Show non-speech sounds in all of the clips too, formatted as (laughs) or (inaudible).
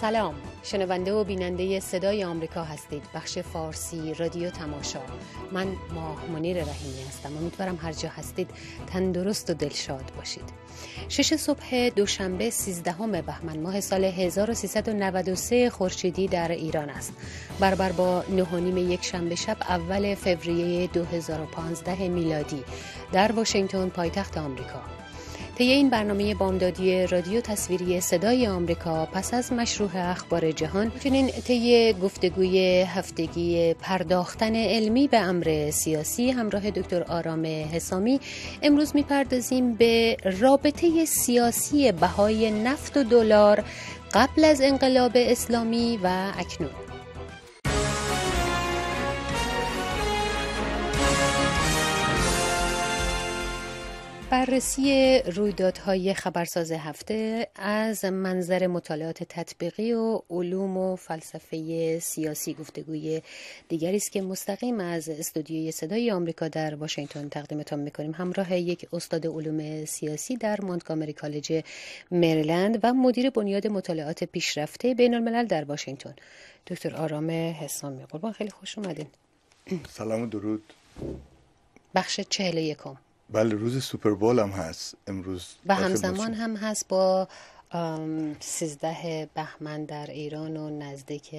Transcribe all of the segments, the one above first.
سلام شنونده و بیننده صدای آمریکا هستید بخش فارسی رادیو تماشا من ماه منیر رحیمی هستم امیدوارم هر جا هستید تندرست و دلشاد باشید شش صبح دوشنبه 13 بهمن ماه سال 1393 خورشیدی در ایران است برابر با نهانیم یک شنبه شب اول فوریه 2015 میلادی در واشنگتن پایتخت آمریکا طی این برنامه بامدادی رادیو تصویری صدای آمریکا پس از مشروع اخبار جهان چنین طی گفتگوی هفتگی پرداختن علمی به امر سیاسی همراه دکتر آرام حسامی امروز میپردازیم به رابطه سیاسی بهای نفت و دلار قبل از انقلاب اسلامی و اکنون بررسی رویدادهای خبرساز هفته از منظر مطالعات تطبیقی و علوم و فلسفه سیاسی گفتگوی دیگری است که مستقیم از استودیوی صدای آمریکا در واشنگتن تقدیمتان میکنیم همراه یک استاد علوم سیاسی در مونتگومری کالج مریلند و مدیر بنیاد مطالعات پیشرفته بین الملل در واشنگتن دکتر آرام حسامی قربان خیلی خوش اومدین سلام و درود بخش چهل یکم بله روز بول هم هست امروز و همزمان هم هست با سیزده بهمن در ایران و نزدیک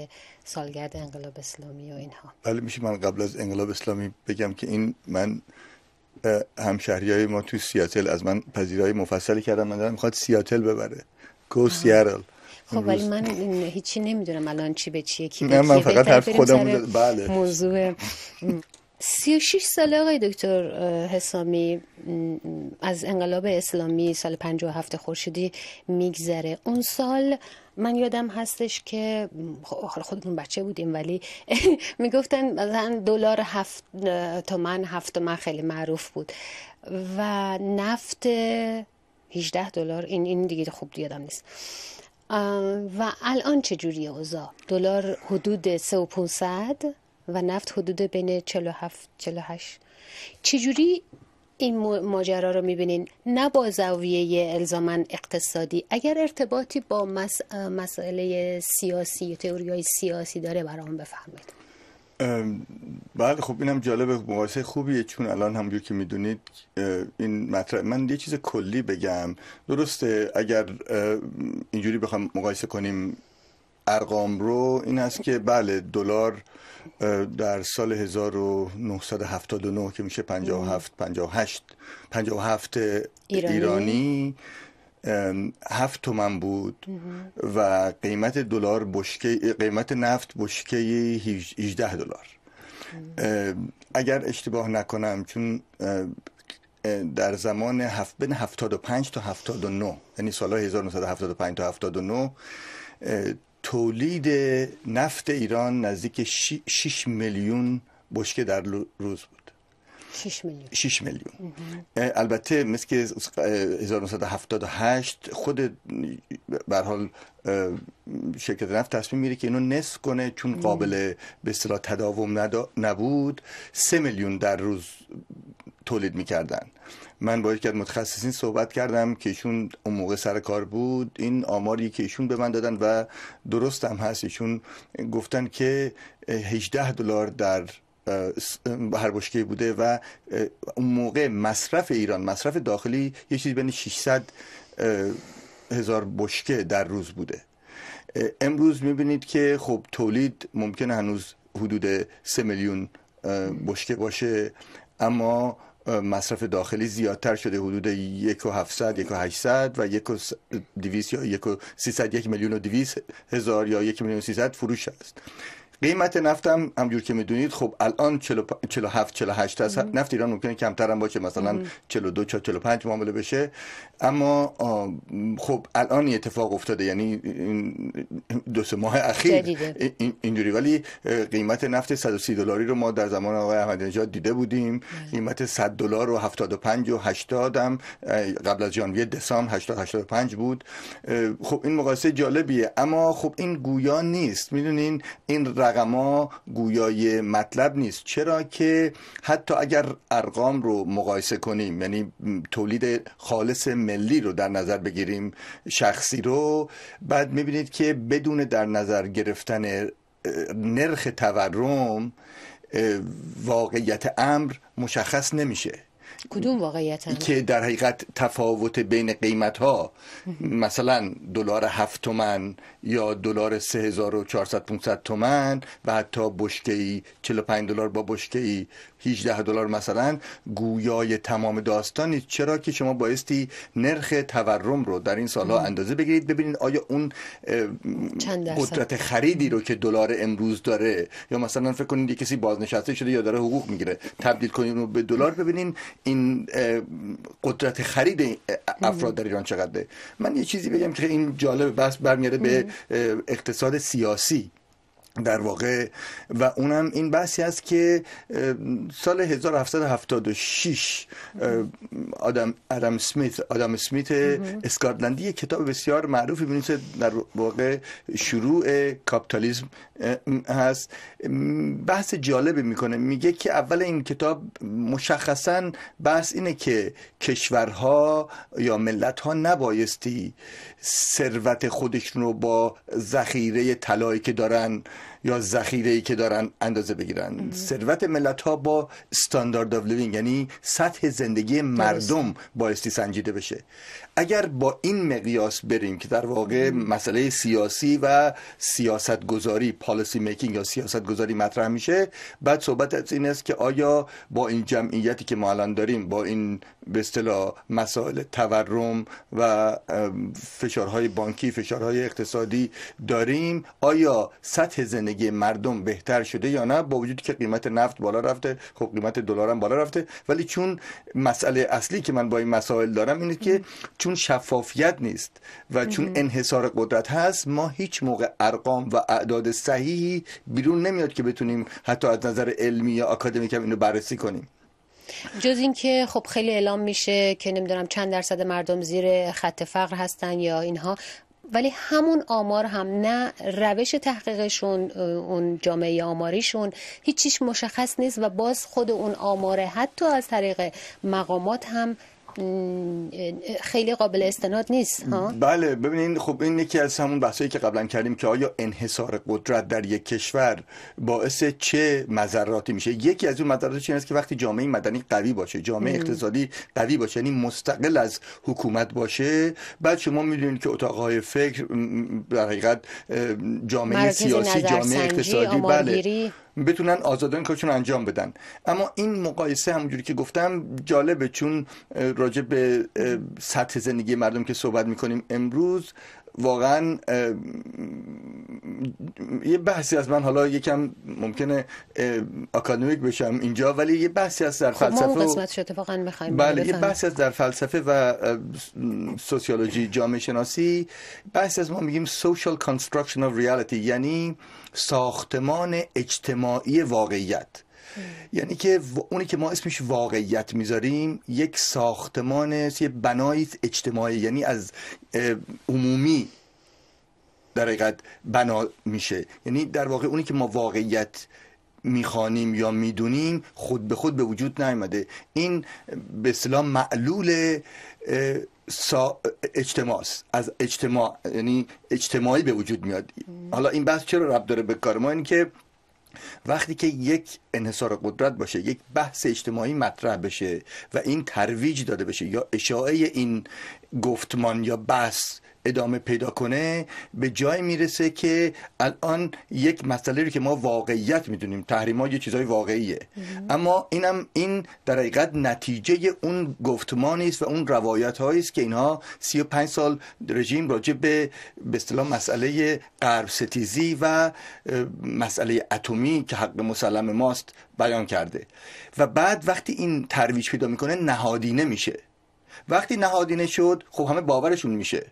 سالگرد انقلاب اسلامی و اینها بله میشه من قبل از انقلاب اسلامی بگم که این من همشهری های ما تو سیاتل از من پذیرای مفصلی کردم من دارم میخواد سیاتل ببره گو سیاتل خب ولی من هیچی نمیدونم الان چی به چیه کی نه من فقط حرف خودم بله موضوع (laughs) 36 ساله آقای دکتر حسامی از انقلاب اسلامی سال 57 خورشیدی میگذره اون سال من یادم هستش که خودمون بچه بودیم ولی (laughs) میگفتن مثلا دلار هفت تومن هفت تومن خیلی معروف بود و نفت 18 دلار این این دیگه خوب یادم نیست و الان چه جوریه اوضاع دلار حدود 3500 و نفت حدود بین 47 48 چجوری این ماجرا رو میبینین نه با زاویه الزامن اقتصادی اگر ارتباطی با مسئله سیاسی تئوریای سیاسی داره برام بفهمید بله خب اینم جالب مقایسه خوبیه چون الان همونجور که میدونید این مطرح من یه چیز کلی بگم درسته اگر اینجوری بخوام مقایسه کنیم ارقام رو این است که بله دلار در سال 1979 که میشه 57 58 57 ایرانی, ایرانی هفت تومن بود و قیمت دلار بشکه قیمت نفت بشکه 18 دلار اگر اشتباه نکنم چون در زمان هفت بین 75 تا 79 یعنی سال 1975 تا 79 تولید نفت ایران نزدیک 6 میلیون بشکه در روز بود 6 میلیون البته مثل که 1978 خود به حال شرکت نفت تصمیم میره که اینو نصف کنه چون قابل به اصطلاح تداوم نبود 3 میلیون در روز تولید میکردن من با یکی از متخصصین صحبت کردم که ایشون اون موقع سر کار بود این آماری که ایشون به من دادن و درستم هست ایشون گفتن که 18 دلار در هر بشکه بوده و اون موقع مصرف ایران مصرف داخلی یه چیزی بین 600 هزار بشکه در روز بوده امروز میبینید که خب تولید ممکن هنوز حدود 3 میلیون بشکه باشه اما مصرف داخلی زیادتر شده حدود 1700 1800 و 1200 یا 1300 1 میلیون و 200 هزار یا 1 میلیون 300 فروش است قیمت نفت هم همجور که میدونید خب الان 47 48 است نفت ایران ممکنه کمتر هم باشه مثلا 42 تا 45 معامله بشه اما خب الان اتفاق افتاده یعنی این دو سه ماه اخیر اینجوری ولی قیمت نفت 130 دلاری رو ما در زمان آقای احمدی نژاد دیده بودیم بله. قیمت 100 دلار و 75 و 80 هم قبل از ژانویه دسامبر 80 85 بود خب این مقایسه جالبیه اما خب این گویا نیست میدونین این رقما گویای مطلب نیست چرا که حتی اگر ارقام رو مقایسه کنیم یعنی تولید خالص ملی رو در نظر بگیریم شخصی رو بعد میبینید که بدون در نظر گرفتن نرخ تورم واقعیت امر مشخص نمیشه کدوم واقعیت هم؟ که در حقیقت تفاوت بین قیمت ها مثلا دلار هفت تومن یا دلار 3400 500 تومن و حتی بشکه ای 45 دلار با بشکه ای 18 دلار مثلا گویای تمام داستانی. چرا که شما بایستی نرخ تورم رو در این سالها اندازه بگیرید ببینید آیا اون قدرت خریدی رو که دلار امروز داره یا مثلا فکر کنید کسی بازنشسته شده یا داره حقوق میگیره تبدیل کنید رو به دلار ببینید. این قدرت خرید افراد در ایران چقدره من یه چیزی بگم که این جالب بس برمیاره به اقتصاد سیاسی در واقع و اونم این بحثی است که سال 1776 آدم آدم سمیت آدم سمیت اسکاتلندی کتاب بسیار معروفی بنویسه در واقع شروع کاپیتالیسم هست بحث جالبی میکنه میگه که اول این کتاب مشخصا بحث اینه که کشورها یا ها نبایستی ثروت خودشون رو با ذخیره طلایی که دارن یا ذخیره ای که دارن اندازه بگیرن ثروت ملت ها با استاندارد آف لیوینگ یعنی سطح زندگی مردم بایستی سنجیده بشه اگر با این مقیاس بریم که در واقع مسئله سیاسی و سیاست گذاری پالیسی میکینگ یا سیاست گذاری مطرح میشه بعد صحبت از این است که آیا با این جمعیتی که ما الان داریم با این به اصطلاح مسائل تورم و فشارهای بانکی فشارهای اقتصادی داریم آیا سطح زندگی مردم بهتر شده یا نه با وجودی که قیمت نفت بالا رفته خب قیمت دلار هم بالا رفته ولی چون مسئله اصلی که من با این مسائل دارم اینه که چون شفافیت نیست و چون انحصار قدرت هست ما هیچ موقع ارقام و اعداد صحیحی بیرون نمیاد که بتونیم حتی از نظر علمی یا اکادمیک هم اینو بررسی کنیم جز اینکه خب خیلی اعلام میشه که نمیدونم چند درصد مردم زیر خط فقر هستن یا اینها ولی همون آمار هم نه روش تحقیقشون اون جامعه آماریشون هیچیش مشخص نیست و باز خود اون آماره حتی از طریق مقامات هم خیلی قابل استناد نیست ها بله ببینید خب این یکی از همون بحثایی که قبلا کردیم که آیا انحصار قدرت در یک کشور باعث چه مذراتی میشه یکی از اون مضرات این است که وقتی جامعه مدنی قوی باشه جامعه اقتصادی قوی باشه یعنی مستقل از حکومت باشه بعد شما میدونید که اتاقهای فکر در حقیقت جامعه سیاسی جامعه اقتصادی بله بتونن آزادان کارشون انجام بدن اما این مقایسه همونجوری که گفتم جالبه چون راجع به سطح زندگی مردم که صحبت میکنیم امروز واقعا یه بحثی از من حالا یکم ممکنه اکادمیک بشم اینجا ولی یه بحثی از در خب، فلسفه ما بله یه بحثی از در فلسفه و سوسیولوژی جامعه شناسی بحثی از ما میگیم social construction of reality یعنی ساختمان اجتماعی واقعیت یعنی که اونی که ما اسمش واقعیت میذاریم یک ساختمان یه بنای اجتماعی یعنی از عمومی در حقیقت بنا میشه یعنی در واقع اونی که ما واقعیت میخوانیم یا میدونیم خود به خود به وجود نیامده این به اصطلاح معلول اجتماع است از اجتماع یعنی اجتماعی به وجود میاد حالا این بحث چرا رب داره به کار ما این یعنی که وقتی که یک انحصار قدرت باشه یک بحث اجتماعی مطرح بشه و این ترویج داده بشه یا اشاعه این گفتمان یا بحث ادامه پیدا کنه به جای میرسه که الان یک مسئله رو که ما واقعیت میدونیم تحریما یه چیزای واقعیه اما اینم این در حقیقت نتیجه اون گفتمانی است و اون روایت هایی است که اینها 35 سال رژیم راجع به به اصطلاح مسئله غرب ستیزی و مسئله اتمی که حق مسلم ماست بیان کرده و بعد وقتی این ترویج پیدا میکنه نهادینه میشه وقتی نهادینه شد خب همه باورشون میشه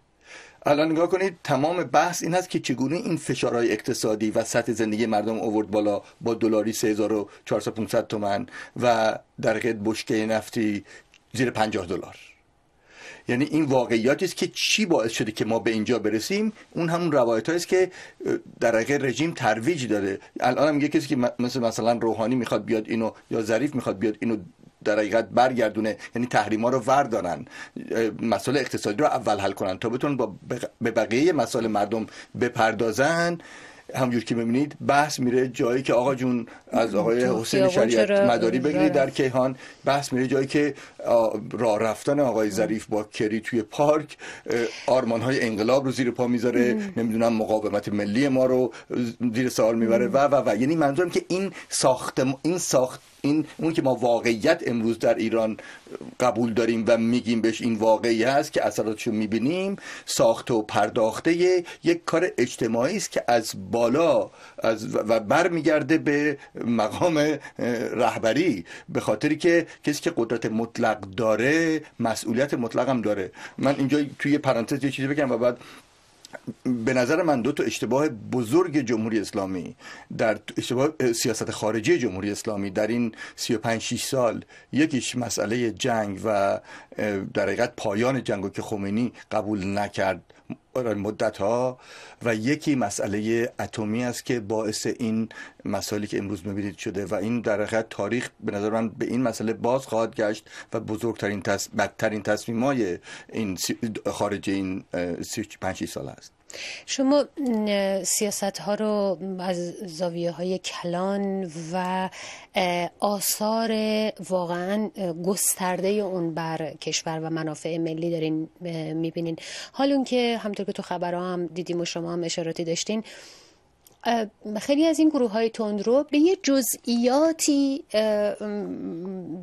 الان نگاه کنید تمام بحث این هست که چگونه این فشارهای اقتصادی و سطح زندگی مردم اوورد بالا با دلاری 3400 تومن و در قید بشکه نفتی زیر 50 دلار یعنی این واقعیاتی است که چی باعث شده که ما به اینجا برسیم اون همون روایت است که در حقیقت رژیم ترویج داره الان هم میگه کسی که مثل مثلا روحانی میخواد بیاد اینو یا ظریف میخواد بیاد اینو در حقیقت برگردونه یعنی تحریما رو وردارن مسئله اقتصادی رو اول حل کنن تا بتونن با به بقیه مسائل مردم بپردازن همجور که ببینید بحث میره جایی که آقا جون از آقای حسین شریعت مداری بگیرید در کیهان بحث میره جایی که راه رفتن آقای ظریف با کری توی پارک آرمان های انقلاب رو زیر پا میذاره نمیدونم مقاومت ملی ما رو زیر سوال میبره و و و یعنی منظورم که این ساخت این ساخت این اون که ما واقعیت امروز در ایران قبول داریم و میگیم بهش این واقعی هست که رو میبینیم ساخت و پرداخته یک کار اجتماعی است که از بالا از و برمیگرده به مقام رهبری به خاطر که کسی که قدرت مطلق داره مسئولیت مطلق هم داره من اینجا توی پرانتز یه چیزی بگم و بعد به نظر من دو تا اشتباه بزرگ جمهوری اسلامی در اشتباه سیاست خارجی جمهوری اسلامی در این 35 6 سال یکیش مسئله جنگ و در حقیقت پایان جنگ که خمینی قبول نکرد مدت ها و یکی مسئله اتمی است که باعث این مسائلی که امروز میبینید شده و این در حقیقت تاریخ به نظر من به این مسئله باز خواهد گشت و بزرگترین تص... بدترین تصمیم های این خارج این 35 سال است شما سیاست ها رو از زاویه های کلان و آثار واقعا گسترده اون بر کشور و منافع ملی دارین میبینین حال اون که همطور که تو خبرها هم دیدیم و شما هم اشاراتی داشتین خیلی از این گروه های رو به یه جزئیاتی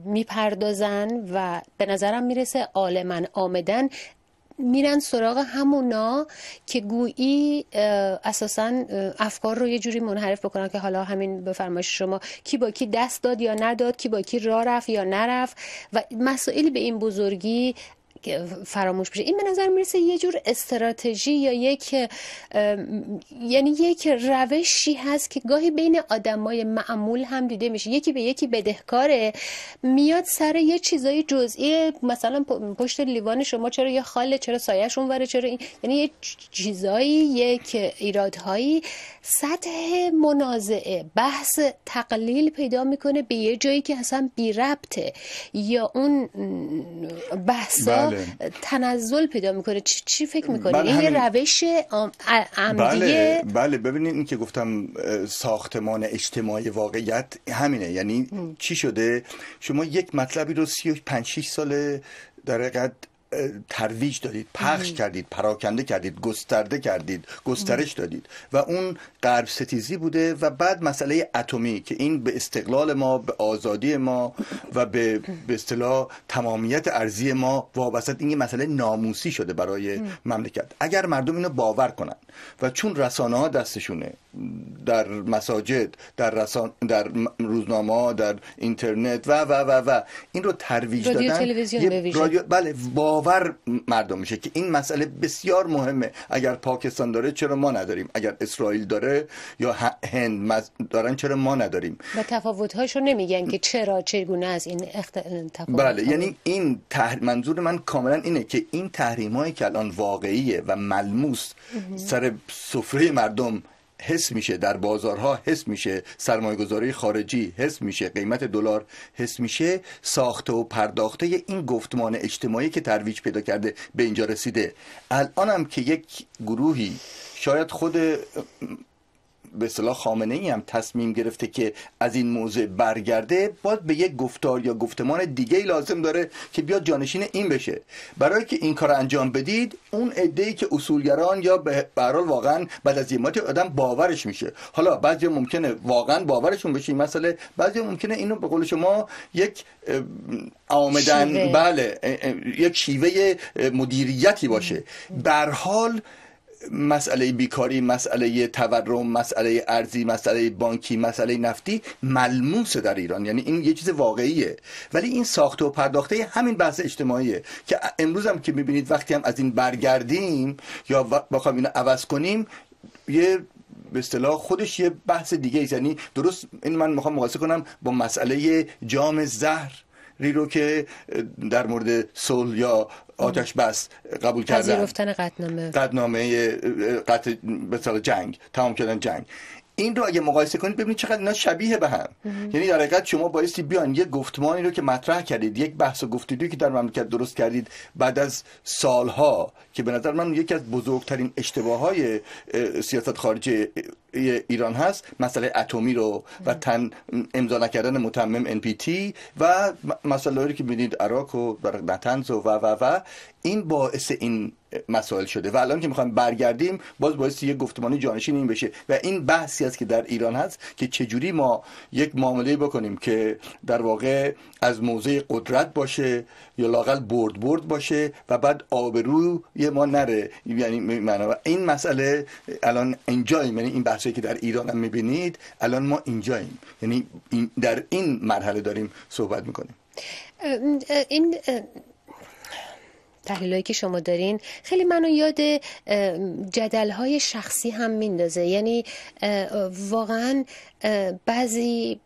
میپردازن و به نظرم میرسه آلمن آمدن میرن سراغ همونا که گویی اساسا افکار رو یه جوری منحرف بکنن که حالا همین بفرمایش شما کی با کی دست داد یا نداد کی با کی را رفت یا نرفت و مسائلی به این بزرگی فراموش بشه این به نظر میرسه یه جور استراتژی یا یک یعنی یک روشی هست که گاهی بین آدمای معمول هم دیده میشه یکی به یکی بدهکاره میاد سر یه چیزای جزئی مثلا پشت لیوان شما چرا یه خاله چرا سایش اونوره چرا این یعنی یه چیزایی یک ایرادهایی سطح منازعه بحث تقلیل پیدا میکنه به یه جایی که اصلا بی ربطه یا اون بحثا بله. بله. تنزل پیدا میکنه چی, فکر میکنه بله این روش عمدیه بله بله ببینید این که گفتم ساختمان اجتماعی واقعیت همینه یعنی چی شده شما یک مطلبی رو 35 6 سال در حقیقت ترویج دادید پخش کردید پراکنده کردید گسترده کردید گسترش دادید و اون غرب ستیزی بوده و بعد مسئله اتمی که این به استقلال ما به آزادی ما و به به اصطلاح تمامیت ارزی ما وابسته این مسئله ناموسی شده برای مملکت اگر مردم اینو باور کنن و چون رسانه ها دستشونه در مساجد در رسان در روزنامه در اینترنت و و و و این رو ترویج دادن تلویزیون بله با باور مردم میشه که این مسئله بسیار مهمه اگر پاکستان داره چرا ما نداریم اگر اسرائیل داره یا هند دارن چرا ما نداریم و تفاوت‌هاشو نمیگن که چرا چگونه از این اخت... تفاوت بله یعنی این منظور من کاملا اینه که این هایی که الان واقعیه و ملموس سر سفره مردم حس میشه در بازارها حس میشه سرمایه گذاری خارجی حس میشه قیمت دلار حس میشه ساخته و پرداخته این گفتمان اجتماعی که ترویج پیدا کرده به اینجا رسیده الانم که یک گروهی شاید خود به اصطلاح خامنه ای هم تصمیم گرفته که از این موضع برگرده باید به یک گفتار یا گفتمان دیگه ای لازم داره که بیاد جانشین این بشه برای که این کار انجام بدید اون ای که اصولگران یا به هر واقعا بعد از یه آدم باورش میشه حالا بعضی ممکنه واقعا باورشون بشه این مسئله بعضی ممکنه اینو به قول شما یک آمدن شیوه. بله یک شیوه مدیریتی باشه در حال مسئله بیکاری مسئله تورم مسئله ارزی مسئله بانکی مسئله نفتی ملموسه در ایران یعنی این یه چیز واقعیه ولی این ساخته و پرداخته همین بحث اجتماعیه که امروز هم که میبینید وقتی هم از این برگردیم یا بخوام اینو عوض کنیم یه به اصطلاح خودش یه بحث دیگه است یعنی درست این من میخوام مقایسه کنم با مسئله جام زهر رو که در مورد صلح یا آتش بس قبول کردن پذیرفتن قطنامه قطنامه قطع به جنگ تمام کردن جنگ این رو اگه مقایسه کنید ببینید چقدر اینا شبیه به هم یعنی در حقیقت شما بایستی بیان یه گفتمانی رو که مطرح کردید یک بحث و گفتگویی که در مملکت درست کردید بعد از سالها که به نظر من یکی از بزرگترین اشتباه های سیاست خارجی ایران هست مسئله اتمی رو و بله. تن امضا نکردن متمم NPT و مسائلی که میدید عراق و نتنز و و و و این باعث این مسائل شده و الان که میخوایم برگردیم باز باعث یه گفتمانی جانشین این بشه و این بحثی است که در ایران هست که چجوری ما یک معامله بکنیم که در واقع از موضع قدرت باشه یا لاقل برد برد باشه و بعد آبروی ما نره یعنی این مسئله الان اینجا یعنی این بحث که در ایران هم میبینید الان ما اینجاییم یعنی در این مرحله داریم صحبت میکنیم این تحلیل که شما دارین خیلی منو یاد جدل های شخصی هم میندازه یعنی واقعا بعضی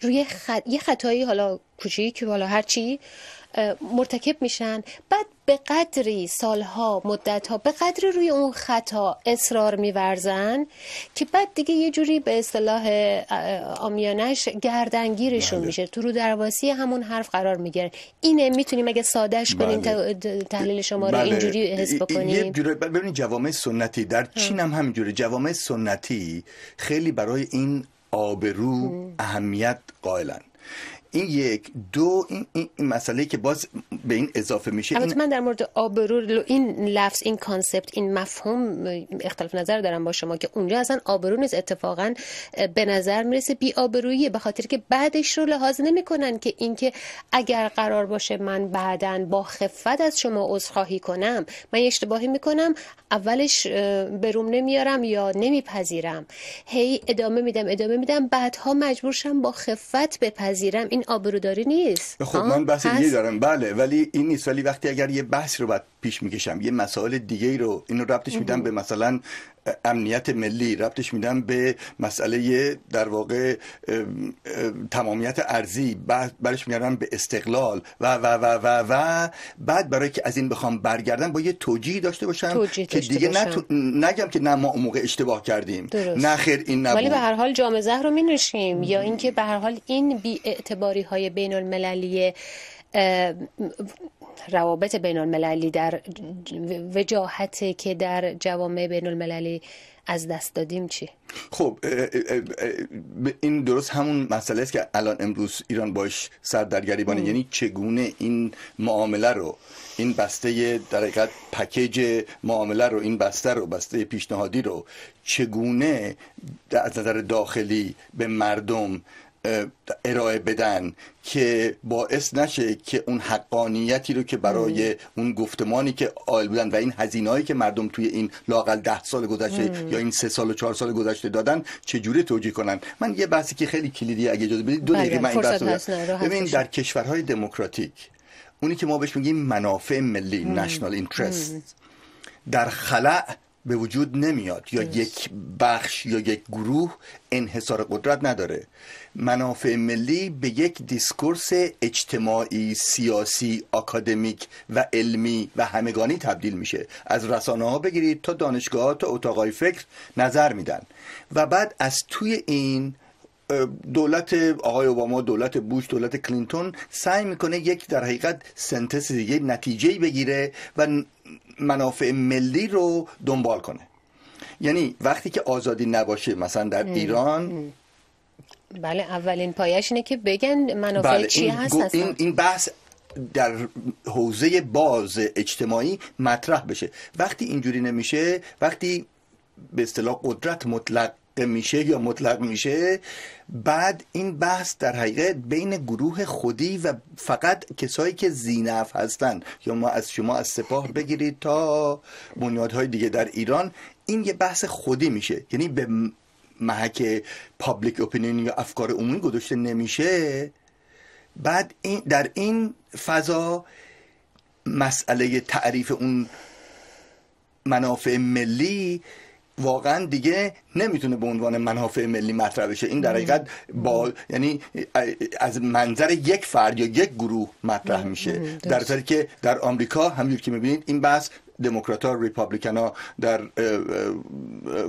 روی خط... یه خطایی حالا کوچیک حالا هرچی مرتکب میشن بعد به قدری سالها مدتها به قدری روی اون خطا اصرار میورزن که بعد دیگه یه جوری به اصطلاح آمیانش گردنگیرشون بله. میشه تو رو درواسی همون حرف قرار میگیره اینه میتونیم اگه سادش بله. تحلیل شما رو بله. اینجوری حس بکنیم بله، ببینید جوامع سنتی در چین هم همینجوری جوامع سنتی خیلی برای این آبرو اهمیت قائلن این یک دو این, این مسئله که باز به این اضافه میشه من در مورد آبرو این لفظ این کانسپت این مفهوم اختلاف نظر دارم با شما که اونجا اصلا آبرو نیست اتفاقا به نظر میرسه بی آبرویی به خاطر که بعدش رو لحاظ نمیکنن که اینکه اگر قرار باشه من بعدا با خفت از شما عذرخواهی کنم من اشتباهی میکنم اولش بروم نمیارم یا نمیپذیرم هی ادامه میدم ادامه میدم بعدها مجبورشم با خفت بپذیرم این این آبروداری نیست خب من بحث دیگه دارم بله ولی این نیست ولی وقتی اگر یه بحث رو باید پیش میکشم یه مسائل دیگه رو اینو ربطش میدم به مثلا امنیت ملی ربطش میدم به مسئله در واقع تمامیت ارزی بعد برش میگردم به استقلال و و و و و بعد برای که از این بخوام برگردم با یه توجیه داشته باشم که دیگه نگم که نه ما موقع اشتباه کردیم نه خیر این نبود ولی به هر حال جامعه زهر رو نوشیم یا اینکه به هر حال این بی های بین المللی روابط بین المللی در وجاهت که در جوامع بین المللی از دست دادیم چی؟ خب این درست همون مسئله است که الان امروز ایران باش سر در گریبانه یعنی چگونه این معامله رو این بسته در حقیقت پکیج معامله رو این بسته رو بسته پیشنهادی رو چگونه از نظر داخلی به مردم ارائه بدن که باعث نشه که اون حقانیتی رو که برای اون گفتمانی که آیل بودن و این هزینه‌ای که مردم توی این لاقل ده سال گذشته یا این سه سال و چهار سال گذشته دادن چجوری توجیه کنن من یه بحثی که خیلی کلیدی اگه اجازه بدید دو دقیقه بله، من این بحث ببین در کشورهای دموکراتیک اونی که ما بهش میگیم منافع ملی نشنال اینترست در خلع به وجود نمیاد یا یک بخش یا یک گروه انحصار قدرت نداره منافع ملی به یک دیسکورس اجتماعی سیاسی اکادمیک و علمی و همگانی تبدیل میشه از رسانه ها بگیرید تا دانشگاه تا اتاقای فکر نظر میدن و بعد از توی این دولت آقای اوباما دولت بوش دولت کلینتون سعی میکنه یک در حقیقت سنتز یک نتیجه بگیره و منافع ملی رو دنبال کنه یعنی وقتی که آزادی نباشه مثلا در ایران بله اولین پایش اینه که بگن منافع بله، چی هست این،, این بحث در حوزه باز اجتماعی مطرح بشه وقتی اینجوری نمیشه وقتی به اصطلاح قدرت مطلق میشه یا مطلق میشه بعد این بحث در حقیقت بین گروه خودی و فقط کسایی که زینف هستن یا ما از شما از سپاه بگیرید تا بنیادهای دیگه در ایران این یه بحث خودی میشه یعنی به محک پابلیک اپینین یا افکار عمومی گذاشته نمیشه بعد این در این فضا مسئله تعریف اون منافع ملی واقعا دیگه نمیتونه به عنوان منافع ملی مطرح بشه این در حقیقت با یعنی از منظر یک فرد یا یک گروه مطرح میشه در حالی که در آمریکا همونجور که میبینید این بحث دموکرات ها ها در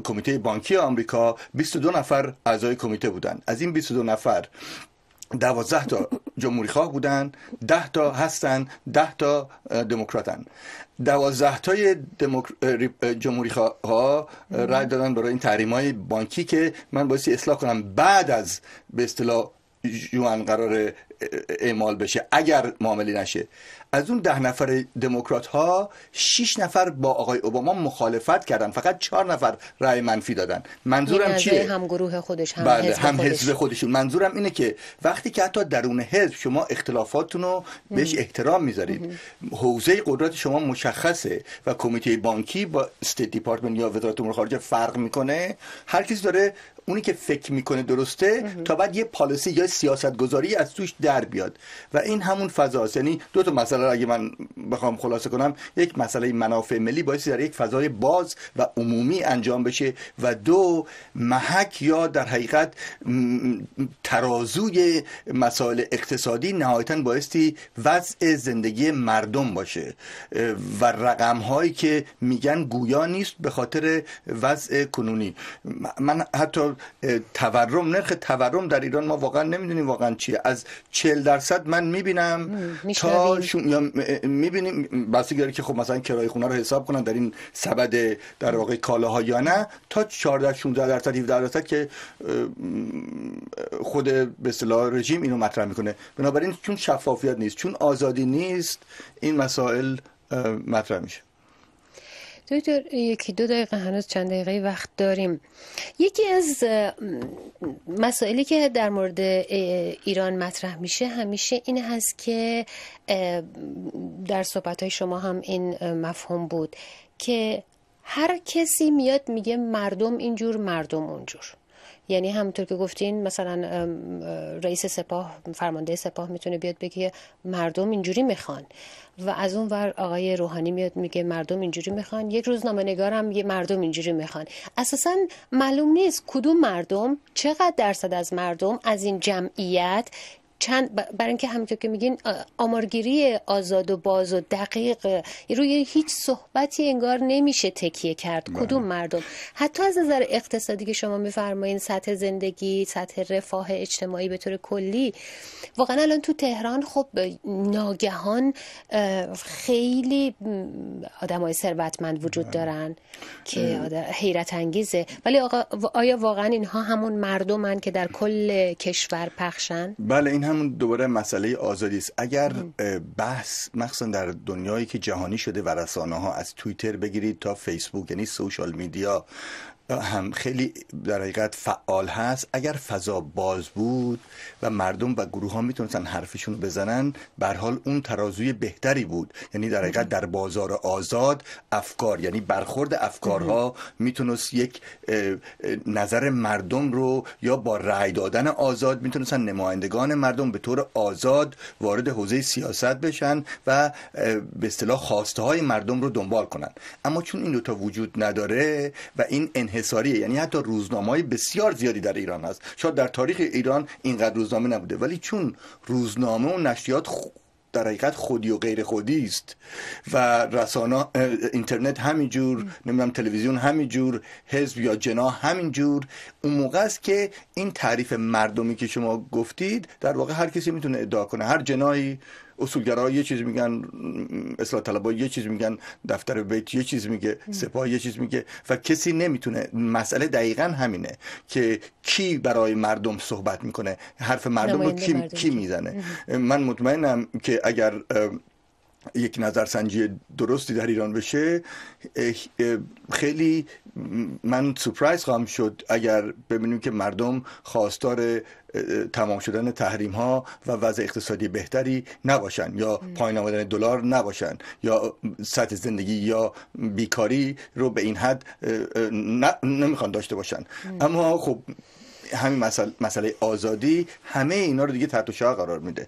کمیته بانکی آمریکا 22 نفر اعضای کمیته بودند از این 22 نفر دوازده تا جمهوری خواه بودن ده تا هستن ده تا دموکراتن دوازده تای جمهوری خواه رای دادن برای این تحریم های بانکی که من باید اصلاح کنم بعد از به اصطلاح یوان قرار اعمال بشه اگر معاملی نشه از اون ده نفر دموکرات ها شش نفر با آقای اوباما مخالفت کردن فقط چهار نفر رای منفی دادن منظورم چیه هم گروه خودش هم بله، حزب خودش. خودشون منظورم اینه که وقتی که حتی درون حزب شما اختلافاتونو رو بهش احترام میذارید حوزه قدرت شما مشخصه و کمیته بانکی با ستیت دیپارتمنت یا وزارت امور خارجه فرق میکنه هر کسی داره اونی که فکر میکنه درسته تا بعد یه پالیسی یا سیاست گذاری از توش در بیاد و این همون است یعنی دو تا مسئله را اگه من بخوام خلاصه کنم یک مسئله منافع ملی باعث در یک فضای باز و عمومی انجام بشه و دو محک یا در حقیقت ترازوی مسائل اقتصادی نهایتا بایستی وضع زندگی مردم باشه و رقم هایی که میگن گویا نیست به خاطر وضع کنونی من حتی تورم نرخ تورم در ایران ما واقعا نمیدونیم واقعا چیه از 40 درصد من میبینم تا میبینیم بسی داره که خب مثلا کرایه خونه رو حساب کنن در این سبد در واقع کالاها یا نه تا 14 16 درصد 17 درصد که خود به اصطلاح رژیم اینو مطرح میکنه بنابراین چون شفافیت نیست چون آزادی نیست این مسائل مطرح میشه دکتر یکی دو دقیقه هنوز چند دقیقه وقت داریم یکی از مسائلی که در مورد ایران مطرح میشه همیشه این هست که در صحبت شما هم این مفهوم بود که هر کسی میاد میگه مردم اینجور مردم اونجور یعنی همونطور که گفتین مثلا رئیس سپاه فرمانده سپاه میتونه بیاد بگه مردم اینجوری میخوان و از اون ور آقای روحانی میاد میگه مردم اینجوری میخوان یک روزنامه نگارم یه مردم اینجوری میخوان اساسا معلوم نیست کدوم مردم چقدر درصد از مردم از این جمعیت چند برای اینکه همونطور که میگین آمارگیری آزاد و باز و دقیق روی هیچ صحبتی انگار نمیشه تکیه کرد بله. کدوم مردم حتی از نظر اقتصادی که شما میفرمایین سطح زندگی سطح رفاه اجتماعی به طور کلی واقعا الان تو تهران خب ناگهان خیلی آدمای ثروتمند وجود بله. دارن که حیرت انگیزه ولی آقا آیا واقعا اینها همون مردمن که در کل کشور پخشن بله این همون دوباره مسئله آزادی است اگر بحث مخصوصا در دنیایی که جهانی شده و رسانه ها از توییتر بگیرید تا فیسبوک یعنی سوشال میدیا هم خیلی در حقیقت فعال هست اگر فضا باز بود و مردم و گروه ها میتونستن حرفشون رو بزنن بر حال اون ترازوی بهتری بود یعنی در حقیقت در بازار آزاد افکار یعنی برخورد افکارها میتونست یک نظر مردم رو یا با رأی دادن آزاد میتونستن نمایندگان مردم به طور آزاد وارد حوزه سیاست بشن و به اصطلاح خواسته های مردم رو دنبال کنن اما چون این دوتا وجود نداره و این انحصاریه یعنی حتی های بسیار زیادی در ایران هست شاید در تاریخ ایران اینقدر روزنامه نبوده ولی چون روزنامه و نشریات در حقیقت خودی و غیر خودی است و رسانه اینترنت همینجور نمیدونم تلویزیون همینجور حزب یا جناح همینجور اون موقع است که این تعریف مردمی که شما گفتید در واقع هر کسی میتونه ادعا کنه هر جنایی اصولگرا یه چیز میگن اصلاح طلبها یه چیز میگن دفتر بیت یه چیز میگه سپاه یه چیز میگه و کسی نمیتونه مسئله دقیقا همینه که کی برای مردم صحبت میکنه حرف مردم رو کی, کی میزنه من مطمئنم که اگر یک نظرسنجی درستی در ایران بشه خیلی من سپرایز خواهم شد اگر ببینیم که مردم خواستار تمام شدن تحریم ها و وضع اقتصادی بهتری نباشن یا پایین آمدن دلار نباشن یا سطح زندگی یا بیکاری رو به این حد نمیخوان داشته باشن اما خب همین مسئله, آزادی همه اینا رو دیگه تحت شاه قرار میده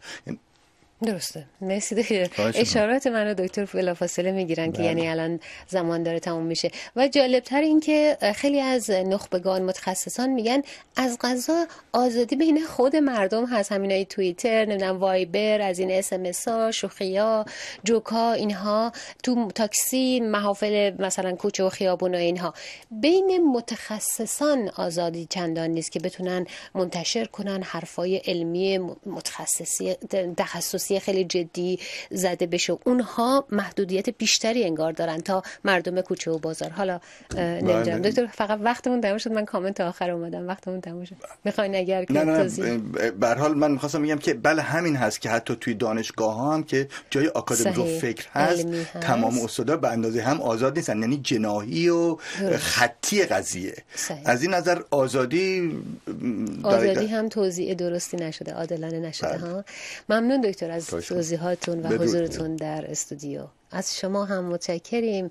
درسته مرسی دکتر اشارات منو دکتر فاصله میگیرن که بله. یعنی الان زمان داره تموم میشه و جالبتر این که خیلی از نخبگان متخصصان میگن از قضا آزادی بین خود مردم هست های توییتر نمیدونم وایبر از این اس ام اس ها شوخی ها جوکا اینها تو تاکسی محافل مثلا کوچه و خیابون و اینها بین متخصصان آزادی چندان نیست که بتونن منتشر کنن حرفای علمی متخصصی تخصصی خیلی جدی زده بشه اونها محدودیت بیشتری انگار دارن تا مردم کوچه و بازار حالا بله. نمیدونم دکتر فقط وقتمون تموم شد من کامنت آخر اومدم وقتمون تموم شد میخواین اگر که نه به حال من میخواستم میگم که بله همین هست که حتی توی دانشگاه ها هم که جای آکادمی فکر هست, تمام استادا به اندازه هم آزاد نیستن یعنی جناهی و خطی قضیه از این نظر آزادی آزادی هم توضیح درستی نشده عادلانه نشده بله. ها ممنون دکتر از توضیحاتون و حضورتون در استودیو از شما هم متشکریم